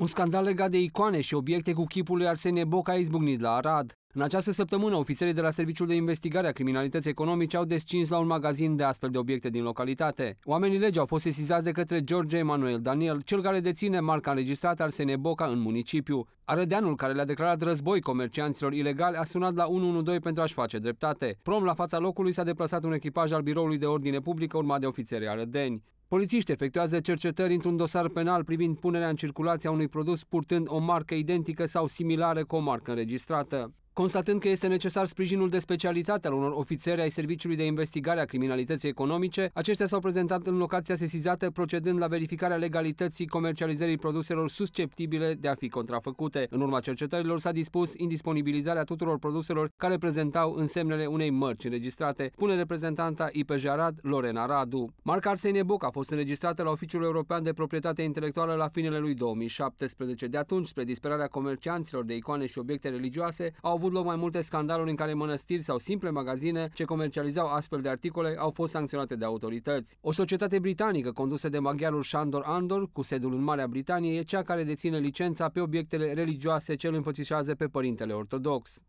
Un scandal legat de icoane și obiecte cu chipul lui Arsenie Boca a izbucnit la Arad. În această săptămână, ofițerii de la Serviciul de Investigare a Criminalității Economice au descins la un magazin de astfel de obiecte din localitate. Oamenii legi au fost sesizați de către George Emanuel Daniel, cel care deține marca înregistrată Arsene Boca în municipiu. Arădeanul care le-a declarat război comercianților ilegali a sunat la 112 pentru a-și face dreptate. Prom la fața locului s-a deplasat un echipaj al biroului de ordine publică urmat de ofițerii arădeni. Polițiști efectuează cercetări într-un dosar penal privind punerea în circulație a unui produs purtând o marcă identică sau similară cu o marcă înregistrată. Constatând că este necesar sprijinul de specialitate al unor ofițeri ai Serviciului de Investigare a Criminalității Economice, aceștia s-au prezentat în locația sesizată, procedând la verificarea legalității comercializării produselor susceptibile de a fi contrafăcute. În urma cercetărilor s-a dispus indisponibilizarea tuturor produselor care prezentau însemnele unei mărci înregistrate, spune reprezentanta IPJ Arad, Lorena Radu. Marca Arsenie Boc a fost înregistrată la Oficiul European de Proprietate Intelectuală la finele lui 2017. De atunci, spre disperarea comercianților de icoane și obiecte religioase, au avut loc mai multe scandaluri în care mănăstiri sau simple magazine ce comercializau astfel de articole au fost sancționate de autorități. O societate britanică condusă de maghiarul Shandor Andor, cu sedul în Marea Britanie, e cea care deține licența pe obiectele religioase ce îl înfățișează pe părintele ortodox.